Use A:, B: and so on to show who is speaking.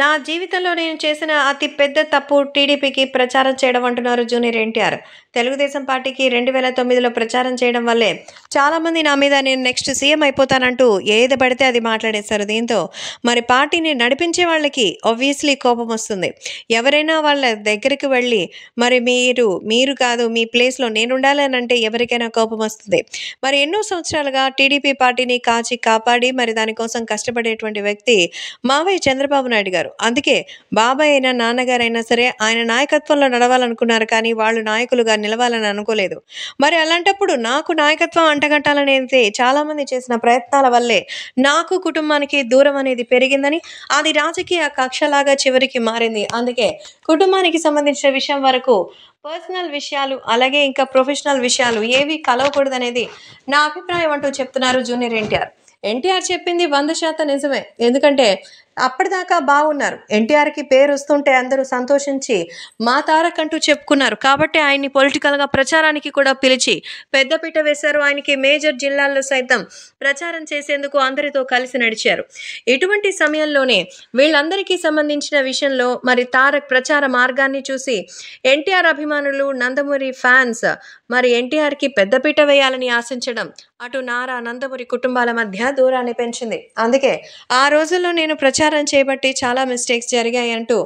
A: నా జీవితంలో నేను చేసిన అతి పెద్ద తప్పు టీడీపీకి ప్రచారం చేయడం అంటున్నారు జూనియర్ ఎన్టీఆర్ తెలుగుదేశం పార్టీకి రెండు వేల తొమ్మిదిలో ప్రచారం చేయడం వల్లే చాలామంది నా మీద నేను నెక్స్ట్ సీఎం అయిపోతానంటూ ఏది పడితే అది మాట్లాడేశారు దీంతో మరి పార్టీని నడిపించే వాళ్ళకి ఆబ్వియస్లీ కోపం వస్తుంది ఎవరైనా వాళ్ళ దగ్గరికి వెళ్ళి మరి మీరు మీరు కాదు మీ ప్లేస్లో నేను ఉండాలని అంటే ఎవరికైనా కోపం వస్తుంది మరి ఎన్నో సంవత్సరాలుగా టీడీపీ పార్టీని కాచి కాపాడి మరి దానికోసం కష్టపడేటువంటి వ్యక్తి మావయ్య చంద్రబాబు నాయుడు గారు చేశారు అందుకే బాబాయ్ అయినా నాన్నగారైనా సరే ఆయన నాయకత్వంలో నడవాలనుకున్నారు కానీ వాళ్ళు నాయకులుగా నిలవాలని అనుకోలేదు మరి అలాంటప్పుడు నాకు నాయకత్వం అంటగట్టాలనేది చాలామంది చేసిన ప్రయత్నాల వల్లే నాకు కుటుంబానికి దూరం అనేది పెరిగిందని అది రాజకీయ కక్షలాగా చివరికి మారింది అందుకే కుటుంబానికి సంబంధించిన విషయం వరకు పర్సనల్ విషయాలు అలాగే ఇంకా ప్రొఫెషనల్ విషయాలు ఏవి కలవకూడదనేది నా అభిప్రాయం అంటూ చెప్తున్నారు జూనియర్ ఎన్టీఆర్ ఎన్టీఆర్ చెప్పింది వంద శాతం నిజమే ఎందుకంటే అప్పటిదాకా బాగున్నారు ఎన్టీఆర్కి పేరు వస్తుంటే అందరూ సంతోషించి మా తారక్ అంటూ చెప్పుకున్నారు కాబట్టి ఆయన్ని పొలిటికల్గా ప్రచారానికి కూడా పిలిచి పెద్దపీట వేశారు ఆయనకి మేజర్ జిల్లాల్లో సైతం ప్రచారం చేసేందుకు అందరితో కలిసి నడిచారు ఇటువంటి సమయంలోనే వీళ్ళందరికీ సంబంధించిన విషయంలో మరి తారక్ ప్రచార మార్గాన్ని చూసి ఎన్టీఆర్ అభిమానులు నందమూరి ఫ్యాన్స్ మరి ఎన్టీఆర్కి పెద్దపీట వేయాలని ఆశించడం అటు నారా నందమూరి కుటుంబాల మధ్య దూరాన్ని పెంచింది అందుకే ఆ రోజుల్లో నేను ప్రచారం ప్రచారం చేయబట్టి చాలా మిస్టేక్స్ జరిగాయి అంటూ